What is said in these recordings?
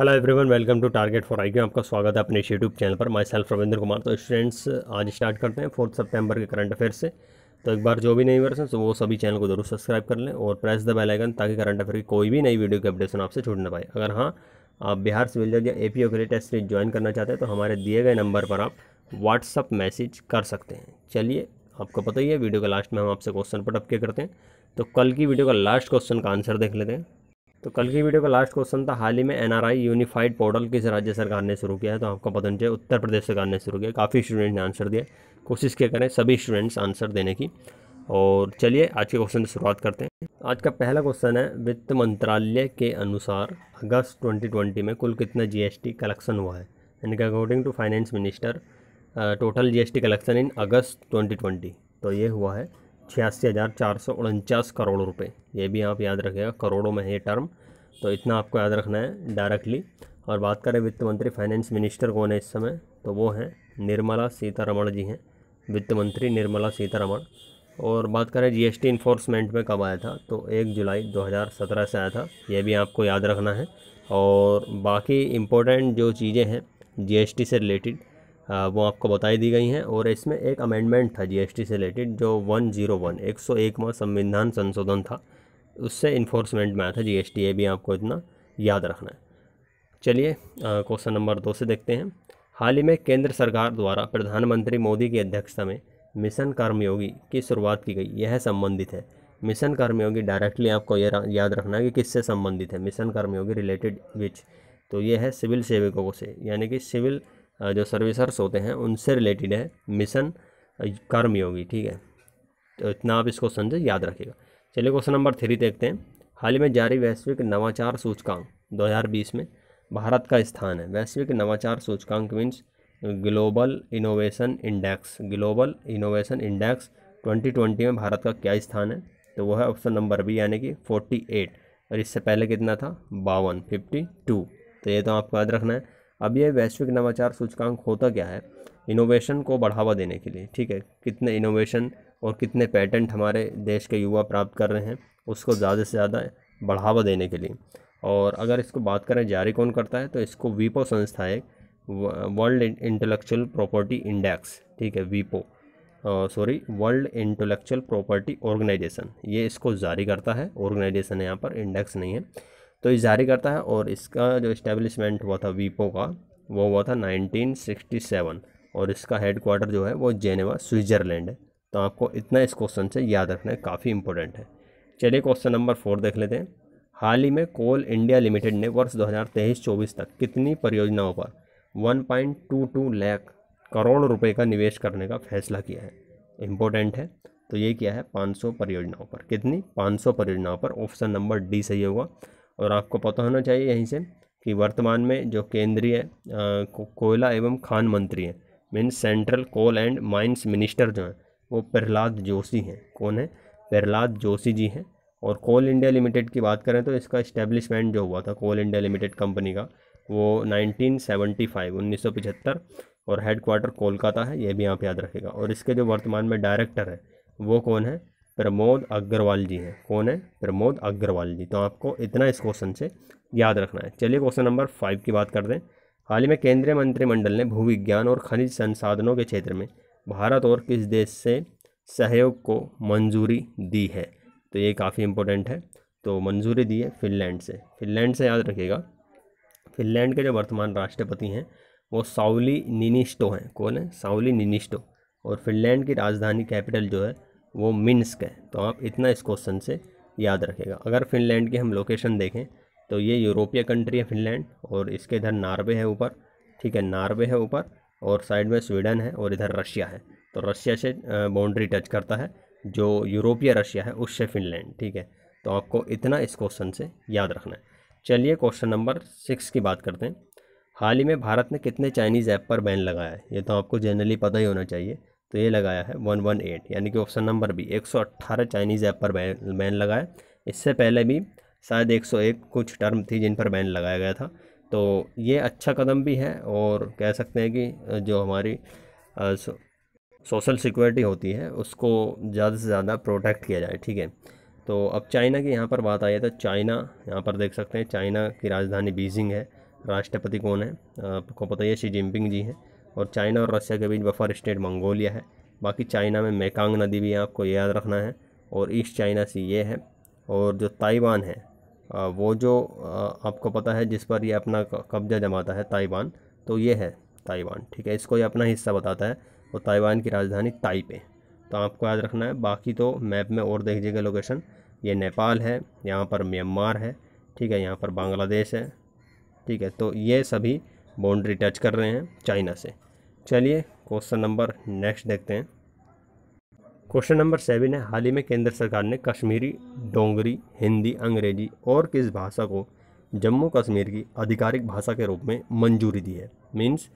hello everyone welcome to target for I आपका स्वागत है अपने यूट्यूब चैनल पर माई सेल्फ रविंद्र कुमार तो स्टूडेंट्स आज स्टार्ट करते हैं फोर्थ सितंबर के करंट अफेयर से तो एक बार जो भी नई वर्सन तो वो सभी चैनल को जरूर सब्सक्राइब कर लें और प्रेस द बेल आइकन ताकि करंट अफेयर की कोई भी नई वीडियो की अपडेशन आपसे छूट ना पाए अगर हाँ आप बिहार सिविल जज या ए के लिए टेस्ट सीरीज ज्वाइन करना चाहते हैं तो हमारे दिए गए नंबर पर आप व्हाट्सअप मैसेज कर सकते हैं चलिए आपको पता ही है वीडियो के लास्ट में हम आपसे क्वेश्चन पर टपके करते हैं तो कल की वीडियो का लास्ट क्वेश्चन का आंसर देख लेते हैं तो कल की वीडियो का लास्ट क्वेश्चन था हाल ही में एनआरआई यूनिफाइड पोर्टल किस राज्य सरकार ने शुरू किया है तो आपको पता चाहिए उत्तर प्रदेश सरकार ने शुरू किया काफ़ी स्टूडेंट ने आंसर दिया कोशिश किया करें सभी स्टूडेंट्स आंसर देने की और चलिए आज के क्वेश्चन से शुरुआत करते हैं आज का पहला क्वेश्चन है वित्त मंत्रालय के अनुसार अगस्त 2020 में कुल कितना जीएसटी कलेक्शन हुआ है यानी कि according to finance minister total GST collection in August 2020 तो ये हुआ है छियासी हज़ार चार सौ उनचास करोड़ रुपए ये भी आप याद रखिएगा करोड़ों में है टर्म तो इतना आपको याद रखना है डायरेक्टली और बात करें वित्त मंत्री फाइनेंस मिनिस्टर कौन है इस समय तो वो हैं निर्मला सीतारमण जी हैं वित्त मंत्री निर्मला सीतारमण और बात करें जीएसटी इन्फोर्समेंट में कब आया था तो एक जुलाई 2017 से आया था यह भी आपको याद रखना है और बाकी इम्पोर्टेंट जो चीज़ें हैं जीएसटी से रिलेटेड वो आपको बताई दी गई हैं और इसमें एक अमेंडमेंट था जीएसटी से रिलेटेड जो वन जीरो वन एक सौ एकवा संविधान संशोधन था उससे इन्फोर्समेंट में आया था जीएसटी ये भी आपको इतना याद रखना है चलिए क्वेश्चन नंबर दो से देखते हैं हाल ही में केंद्र सरकार द्वारा प्रधानमंत्री मोदी की अध्यक्षता में मिशन कर्मयोगी की शुरुआत की गई यह संबंधित है मिशन कर्मयोगी डायरेक्टली आपको यह याद रखना है कि किससे संबंधित है मिशन कर्मयोगी रिलेटेड विच तो यह है सिविल सेविकों से यानी कि सिविल जो सर्विसर्स होते हैं उनसे रिलेटेड है मिशन कर्मयोगी ठीक है तो इतना आप इसको समझे याद रखिएगा चलिए क्वेश्चन नंबर थ्री देखते हैं हाल ही में जारी वैश्विक नवाचार सूचकांक 2020 में भारत का स्थान है वैश्विक नवाचार सूचकांक means global innovation index global innovation index 2020 में भारत का क्या स्थान है तो वो है ऑप्शन नंबर बी यानी कि 48 और इससे पहले कितना था बावन 52 तो ये तो आपको याद रखना है अब ये वैश्विक नवाचार सूचकांक होता क्या है इनोवेशन को बढ़ावा देने के लिए ठीक है कितने इनोवेशन और कितने पेटेंट हमारे देश के युवा प्राप्त कर रहे हैं उसको ज़्यादा से ज़्यादा बढ़ावा देने के लिए और अगर इसको बात करें जारी कौन करता है तो इसको वीपो संस्था है वर्ल्ड इंटेलेक्चुअल प्रॉपर्टी इंडेक्स ठीक है वीपो sorry world intellectual property organization ये इसको जारी करता है ऑर्गेनाइजेशन है यहाँ पर इंडेक्स नहीं है तो ये जारी करता है और इसका जो इस्टेब्लिशमेंट हुआ था वीपो का वो हुआ था 1967 और इसका हेड क्वार्टर जो है वो जेनेवा स्विट्ज़रलैंड है तो आपको इतना इस क्वेश्चन से याद रखना है काफ़ी इंपॉर्टेंट है चलिए क्वेश्चन नंबर फोर देख लेते हैं हाल ही में कोल इंडिया लिमिटेड ने वर्ष 2023-24 तक कितनी परियोजनाओं पर 1.22 लाख करोड़ रुपए का निवेश करने का फैसला किया है इम्पोर्टेंट है तो ये क्या है 500 परियोजनाओं पर कितनी 500 परियोजनाओं पर ऑप्शन नंबर डी सही होगा और आपको पता होना चाहिए यहीं से कि वर्तमान में जो केंद्रीय कोयला एवं खान मंत्री हैं means central coal and mines minister जो हैं वो प्रहलाद जोशी हैं कौन है प्रहलाद जोशी जी हैं और कोल इंडिया लिमिटेड की बात करें तो इसका इस्टेब्लिशमेंट जो हुआ था कोल इंडिया लिमिटेड कंपनी का वो 1975 1975 और हेड क्वार्टर कोलकाता है ये भी आप याद रखेगा और इसके जो वर्तमान में डायरेक्टर है वो कौन है प्रमोद अग्रवाल जी हैं कौन है प्रमोद अग्रवाल जी तो आपको इतना इस क्वेश्चन से याद रखना है चलिए क्वेश्चन नंबर फाइव की बात कर दें हाल ही में केंद्रीय मंत्रिमंडल ने भूविज्ञान और खनिज संसाधनों के क्षेत्र में भारत और किस देश से सहयोग को मंजूरी दी है तो ये काफ़ी इंपॉर्टेंट है तो मंजूरी दी है फिनलैंड से फिनलैंड से याद रखिएगा फिनलैंड के जो वर्तमान राष्ट्रपति हैं वो साउली निनिस्टो हैं कौन है साउली निनिस्टो और फिनलैंड की राजधानी कैपिटल जो है वो मिन्स्क है तो आप इतना इस क्वेश्चन से याद रखेगा अगर फिनलैंड की हम लोकेशन देखें तो ये यूरोपीय कंट्री है फिनलैंड और इसके इधर नार्वे है ऊपर ठीक है नार्वे है ऊपर और साइड में स्वीडन है और इधर रशिया है तो रशिया से बाउंड्री टच करता है जो यूरोपीय रशिया है उससे फिनलैंड ठीक है तो आपको इतना इस क्वेश्चन से याद रखना है चलिए क्वेश्चन नंबर सिक्स की बात करते हैं हाल ही में भारत ने कितने चाइनीज़ ऐप पर बैन लगाया है ये तो आपको जनरली पता ही होना चाहिए तो ये लगाया है वन वन एट यानी कि ऑप्शन नंबर बी एक सौ अट्ठारह चाइनीज़ ऐप पर बैन बैन लगाया इससे पहले भी शायद एक सौ एक कुछ टर्म थी जिन पर बैन लगाया गया था तो ये अच्छा कदम भी है और कह सकते हैं कि जो हमारी सोशल सिक्योरिटी होती है उसको ज़्यादा से ज़्यादा प्रोटेक्ट किया जाए ठीक है तो अब चाइना की यहाँ पर बात आई है तो चाइना यहाँ पर देख सकते हैं चाइना की राजधानी बीजिंग है राष्ट्रपति कौन है आपको पता ही है शी जिनपिंग जी हैं और चाइना और रशिया के बीच बफर स्टेट मंगोलिया है बाकी चाइना में मेकांग नदी भी आपको याद रखना है और ईस्ट चाइना सी ये है और जो ताइवान है वो जो आपको पता है जिस पर ये अपना कब्जा जमाता है ताइवान तो ये है ताइवान ठीक है इसको ये अपना हिस्सा बताता है वो ताइवान की राजधानी ताइपे तो आपको याद रखना है बाकी तो मैप में और देख लीजिएगा लोकेशन ये नेपाल है यहाँ पर म्यांमार है ठीक है यहाँ पर बांग्लादेश है ठीक है तो ये सभी बाउंड्री टच कर रहे हैं चाइना से चलिए क्वेश्चन नंबर नेक्स्ट देखते हैं क्वेश्चन नंबर सेवन है हाल ही में केंद्र सरकार ने कश्मीरी डोंगरी हिंदी अंग्रेजी और किस भाषा को जम्मू कश्मीर की आधिकारिक भाषा के रूप में मंजूरी दी है मीन्स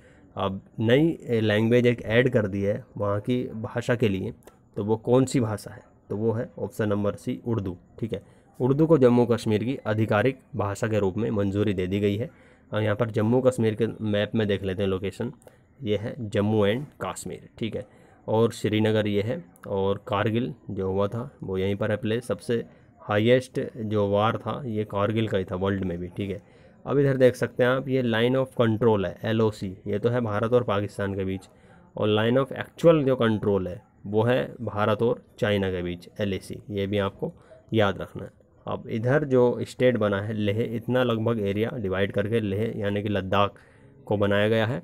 अब नई लैंग्वेज एक ऐड कर दी है वहाँ की भाषा के लिए तो वो कौन सी भाषा है तो वो है ऑप्शन नंबर सी उर्दू ठीक है उर्दू को जम्मू कश्मीर की आधिकारिक भाषा के रूप में मंजूरी दे दी गई है यहाँ पर जम्मू कश्मीर के मैप में देख लेते हैं लोकेशन ये है जम्मू एंड कश्मीर ठीक है और श्रीनगर ये है और कारगिल जो हुआ था वो यहीं पर है प्लेस सबसे हाईएस्ट जो वार था ये कारगिल का ही था वर्ल्ड में भी ठीक है अब इधर देख सकते हैं आप ये लाइन ऑफ कंट्रोल है एल ये तो है भारत और पाकिस्तान के बीच और लाइन ऑफ एक्चुअल जो कंट्रोल है वो है भारत और चाइना के बीच एल ये भी आपको याद रखना है अब इधर जो स्टेट बना है लेह इतना लगभग एरिया डिवाइड करके लेह यानी कि लद्दाख को बनाया गया है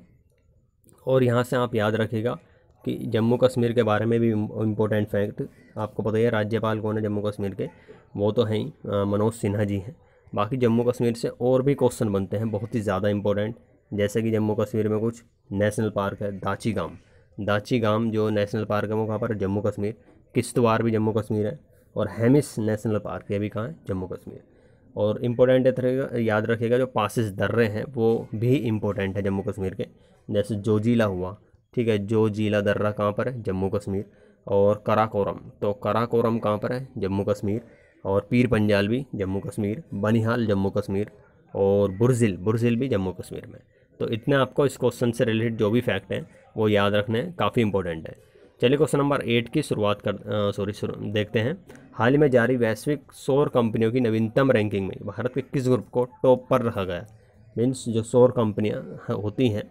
और यहाँ से आप याद रखिएगा कि जम्मू कश्मीर के बारे में भी इम्पोर्टेंट फैक्ट आपको पता ही है राज्यपाल कौन है जम्मू कश्मीर के वो तो हैं ही मनोज सिन्हा जी हैं बाकी जम्मू कश्मीर से और भी क्वेश्चन बनते हैं बहुत ही ज़्यादा इम्पोर्टेंट जैसे कि जम्मू कश्मीर में कुछ नेशनल पार्क है दाची गाम दाची गाम जो नेशनल पार्क है वो कहाँ पर जम्मू कश्मीर किश्तवाड़ भी जम्मू कश्मीर है और हेमिस नेशनल पार्क ये भी कहाँ है जम्मू कश्मीर और इम्पोर्टेंट याद रखिएगा जो पासिस दर्रे हैं वो भी इम्पोर्टेंट है जम्मू कश्मीर के जैसे जोजीला हुआ ठीक है जोजीला दर्रा कहाँ पर है जम्मू कश्मीर और कराकोरम तो कराकोरम कहाँ पर है जम्मू कश्मीर और पीर पंजाल भी जम्मू कश्मीर बनिहाल जम्मू कश्मीर और बुरजिल बुरजिल भी जम्मू कश्मीर में तो इतने आपको इस क्वेश्चन से रिलेटेड जो भी फैक्ट हैं वो याद रखने काफ़ी इंपॉर्टेंट है चलिए क्वेश्चन नंबर एट की शुरुआत कर सॉरी देखते हैं हाल ही में जारी वैश्विक सौर कंपनियों की नवीनतम रैंकिंग में भारत के किस ग्रुप को टॉप पर रखा गया मीन्स जो सौर कंपनियाँ होती हैं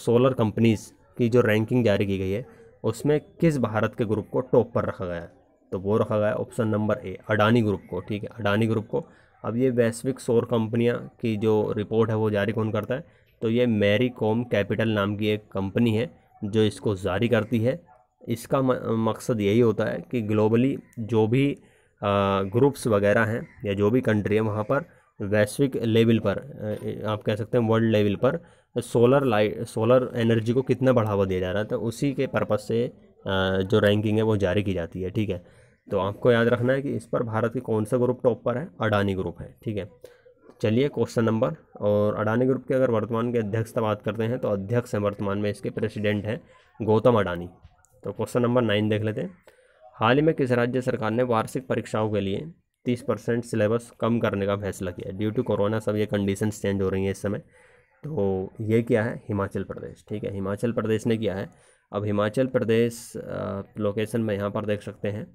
सोलर कंपनीज़ की जो रैंकिंग जारी की गई है उसमें किस भारत के ग्रुप को टॉप पर रखा गया तो वो रखा गया option number A Adani group को ठीक है अडानी ग्रुप को अब ये वैश्विक सौर कंपनियाँ की जो रिपोर्ट है वो जारी कौन करता है तो ये मैरी कॉम कैपिटल नाम की एक कंपनी है जो इसको जारी करती है इसका मकसद यही होता है कि ग्लोबली जो भी ग्रुप्स वगैरह हैं या जो भी कंट्री है वहाँ पर वैश्विक लेवल पर आप कह सकते हैं वर्ल्ड लेवल पर सोलर लाइट सोलर एनर्जी को कितना बढ़ावा दिया जा रहा है तो उसी के पर्पज़ से जो रैंकिंग है वो जारी की जाती है ठीक है तो आपको याद रखना है कि इस पर भारत के कौन सा ग्रुप टॉप पर है अडानी ग्रुप है ठीक है चलिए क्वेश्चन नंबर और अडानी ग्रुप के अगर वर्तमान के अध्यक्ष से बात करते हैं तो अध्यक्ष हैं वर्तमान में इसके प्रेसिडेंट हैं गौतम अडानी तो क्वेश्चन नंबर नाइन देख लेते हैं हाल ही में किस राज्य सरकार ने वार्षिक परीक्षाओं के लिए तीस परसेंट सिलेबस कम करने का फैसला किया ड्यू टू कोरोना सब ये कंडीशन चेंज हो रही हैं इस समय तो ये क्या है हिमाचल प्रदेश ठीक है हिमाचल प्रदेश ने किया है अब हिमाचल प्रदेश लोकेशन में यहाँ पर देख सकते हैं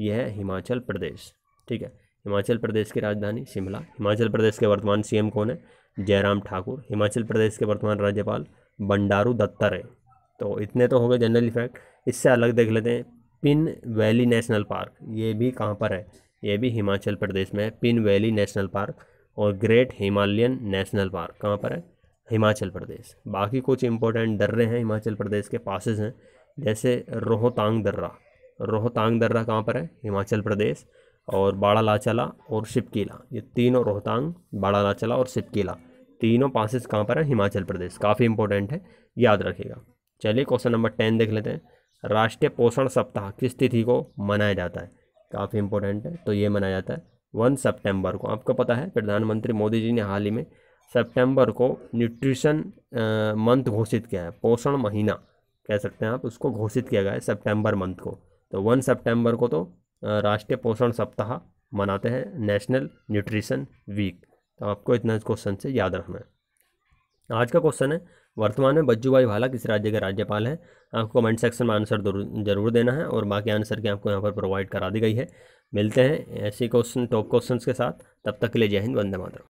यह है हिमाचल प्रदेश ठीक है हिमाचल प्रदेश की राजधानी शिमला हिमाचल प्रदेश के वर्तमान सीएम कौन है जयराम ठाकुर हिमाचल प्रदेश के वर्तमान राज्यपाल बंडारू दत्तर है तो इतने तो हो गए जनरल इफेक्ट इससे अलग देख लेते हैं पिन वैली नेशनल पार्क ये भी कहाँ पर है ये भी हिमाचल प्रदेश में है पिन वैली नेशनल पार्क और ग्रेट हिमालयन नेशनल पार्क कहाँ पर है हिमाचल प्रदेश बाकी कुछ इंपॉर्टेंट दर्रे हैं हिमाचल प्रदेश के पासिस हैं जैसे रोहतांग दर्रा रोहतांग दर्रा कहाँ पर है हिमाचल प्रदेश और बाड़ा लाचला और शिपकीला ये तीनों रोहतांग बाड़ा लाचला और शिपकीला तीनों पासिस कहाँ पर है हिमाचल प्रदेश काफ़ी इंपॉर्टेंट है याद रखिएगा चलिए क्वेश्चन नंबर टेन देख लेते हैं राष्ट्रीय पोषण सप्ताह किस तिथि को मनाया जाता है काफ़ी इंपॉर्टेंट है तो ये मनाया जाता है वन सितंबर को आपको पता है प्रधानमंत्री मोदी जी ने हाल ही में सितंबर को न्यूट्रिशन मंथ घोषित किया है पोषण महीना कह सकते हैं आप उसको घोषित किया गया है सितंबर मंथ को तो वन सितंबर को तो राष्ट्रीय पोषण सप्ताह मनाते हैं नेशनल न्यूट्रिशन वीक तो आपको इतना क्वेश्चन से याद रखना है आज का क्वेश्चन है वर्तमान में बज्जू भाई भाला किस राज्य के राज्यपाल हैं आपको कमेंट सेक्शन में आंसर जरूर देना है और बाकी आंसर की आपको यहाँ पर प्रोवाइड करा दी गई है मिलते हैं ऐसे क्वेश्चन टॉप क्वेश्चन के साथ तब तक के लिए जय हिंद वंदे मातरम